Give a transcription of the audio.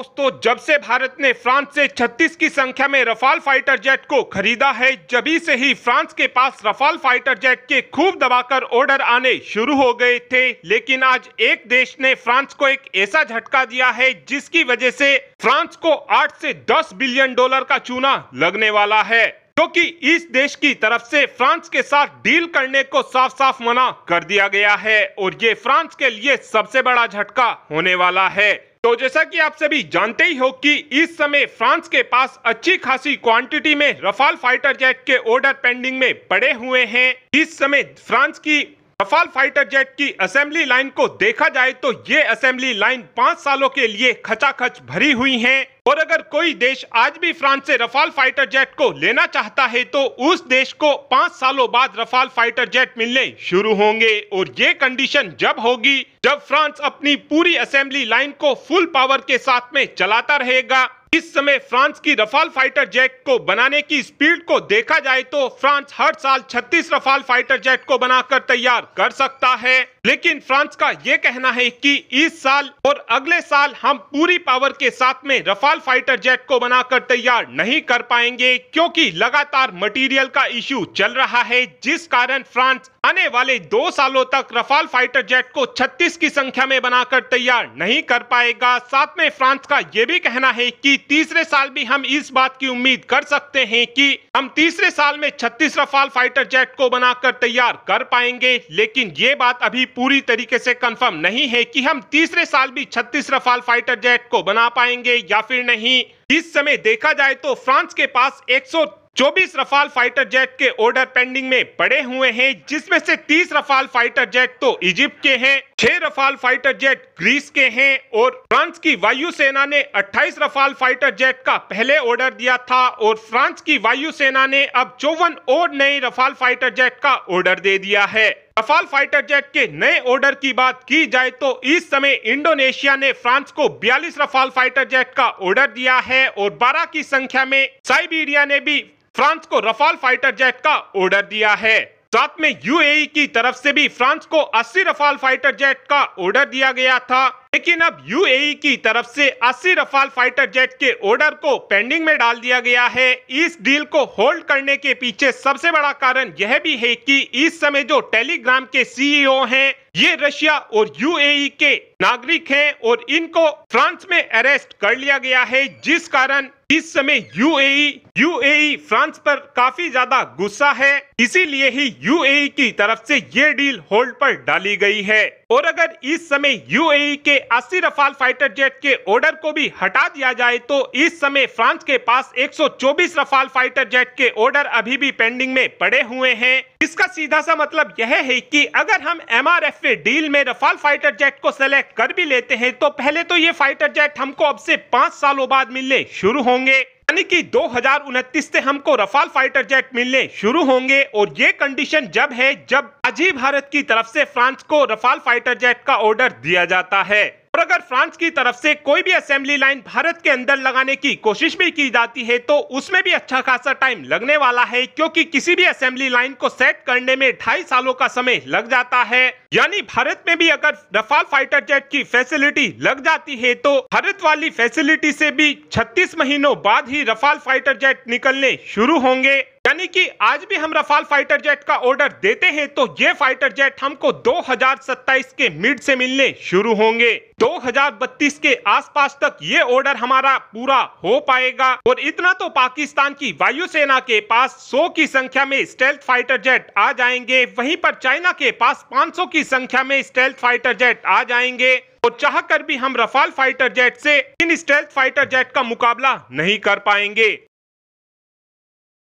दोस्तों जब से भारत ने फ्रांस से 36 की संख्या में रफाल फाइटर जेट को खरीदा है जबी से ही फ्रांस के पास रफाल फाइटर जेट के खूब दबाकर ऑर्डर आने शुरू हो गए थे लेकिन आज एक देश ने फ्रांस को एक ऐसा झटका दिया है जिसकी वजह से फ्रांस को 8 से 10 बिलियन डॉलर का चूना लगने वाला है क्योंकि तो इस देश की तरफ से फ्रांस के साथ डील करने को साफ साफ मना कर दिया गया है और ये फ्रांस के लिए सबसे बड़ा झटका होने वाला है तो जैसा कि आप सभी जानते ही हो कि इस समय फ्रांस के पास अच्छी खासी क्वांटिटी में रफाल फाइटर जेट के ऑर्डर पेंडिंग में पड़े हुए हैं इस समय फ्रांस की रफाल फाइटर जेट की असेंबली लाइन को देखा जाए तो ये असेंबली लाइन पांच सालों के लिए खचाखच भरी हुई है और अगर कोई देश आज भी फ्रांस से रफाल फाइटर जेट को लेना चाहता है तो उस देश को पांच सालों बाद रफाल फाइटर जेट मिलने शुरू होंगे और ये कंडीशन जब होगी जब फ्रांस अपनी पूरी असेंबली लाइन को फुल पावर के साथ में चलाता रहेगा इस समय फ्रांस की रफाल फाइटर जेट को बनाने की स्पीड को देखा जाए तो फ्रांस हर साल 36 रफाल फाइटर जेट को बनाकर तैयार कर सकता है लेकिन फ्रांस का ये कहना है कि इस साल और अगले साल हम पूरी पावर के साथ में रफाल फाइटर जेट को बनाकर तैयार नहीं कर पाएंगे क्योंकि लगातार मटेरियल का इश्यू चल रहा है जिस कारण फ्रांस आने वाले दो सालों तक रफाल फाइटर जेट को 36 की संख्या में बनाकर तैयार नहीं कर पाएगा साथ में फ्रांस का ये भी कहना है कि तीसरे साल भी हम इस बात की उम्मीद कर सकते हैं कि हम तीसरे साल में 36 रफाल फाइटर जेट को बनाकर तैयार कर पाएंगे लेकिन ये बात अभी पूरी तरीके से कंफर्म नहीं है कि हम तीसरे साल भी 36 रफाल फाइटर जेट को बना पाएंगे या फिर नहीं इस समय देखा जाए तो फ्रांस के पास एक 24 रफाल फाइटर जेट के ऑर्डर पेंडिंग में पड़े हुए हैं जिसमें से 30 रफाल फाइटर जेट तो इजिप्ट के हैं छह रफाल फाइटर जेट ग्रीस के हैं और फ्रांस की वायुसेना ने 28 रफाल फाइटर जेट का पहले ऑर्डर दिया था और फ्रांस की वायुसेना ने अब चौवन और नए रफाल फाइटर जेट का ऑर्डर दे दिया है रफाल फाइटर जेट के नए ऑर्डर की बात की जाए तो इस समय इंडोनेशिया ने फ्रांस को 42 रफाल फाइटर जेट का ऑर्डर दिया है और 12 की संख्या में साइबीरिया ने भी फ्रांस को रफाल फाइटर जेट का ऑर्डर दिया है साथ में यूएई e की तरफ से भी फ्रांस को 80 रफाल फाइटर जेट का ऑर्डर दिया गया था लेकिन अब यूएई e की तरफ से 80 रफाल फाइटर जेट के ऑर्डर को पेंडिंग में डाल दिया गया है इस डील को होल्ड करने के पीछे सबसे बड़ा कारण यह भी है कि इस समय जो टेलीग्राम के सीईओ e हैं ये रशिया और यूएई के नागरिक हैं और इनको फ्रांस में अरेस्ट कर लिया गया है जिस कारण इस समय यूएई यूएई फ्रांस पर काफी ज्यादा गुस्सा है इसीलिए ही यूएई की तरफ से ये डील होल्ड पर डाली गई है और अगर इस समय यूएई के 80 रफाल फाइटर जेट के ऑर्डर को भी हटा दिया जाए तो इस समय फ्रांस के पास 124 रफाल फाइटर जेट के ऑर्डर अभी भी पेंडिंग में पड़े हुए हैं इसका सीधा सा मतलब यह है कि अगर हम M R F FA deal में रफाल फाइटर जेट को सेलेक्ट कर भी लेते हैं तो पहले तो ये फाइटर जेट हमको अब से पाँच सालों बाद मिलने शुरू होंगे यानी कि दो से हमको रफाल फाइटर जेट मिलने शुरू होंगे और ये कंडीशन जब है जब अजीब भारत की तरफ से फ्रांस को रफाल फाइटर जेट का ऑर्डर दिया जाता है और अगर फ्रांस की तरफ से कोई भी असेंबली लाइन भारत के अंदर लगाने की कोशिश भी की जाती है तो उसमें भी अच्छा खासा टाइम लगने वाला है क्योंकि किसी भी असेंबली लाइन को सेट करने में ढाई सालों का समय लग जाता है यानी भारत में भी अगर रफाल फाइटर जेट की फैसिलिटी लग जाती है तो भारत वाली फैसिलिटी से भी 36 महीनों बाद ही रफाल फाइटर जेट निकलने शुरू होंगे यानी कि आज भी हम रफाल फाइटर जेट का ऑर्डर देते हैं तो ये फाइटर जेट हमको 2027 के मिड से मिलने शुरू होंगे 2032 के आसपास तक ये ऑर्डर हमारा पूरा हो पाएगा और इतना तो पाकिस्तान की वायुसेना के पास 100 की संख्या में स्टेल्थ फाइटर जेट आ जाएंगे वहीं पर चाइना के पास 500 की संख्या में स्टेल्थ फाइटर जेट आ जाएंगे और चाह कर भी हम रफाल फाइटर जेट से इन स्टेल्थ फाइटर जेट का मुकाबला नहीं कर पाएंगे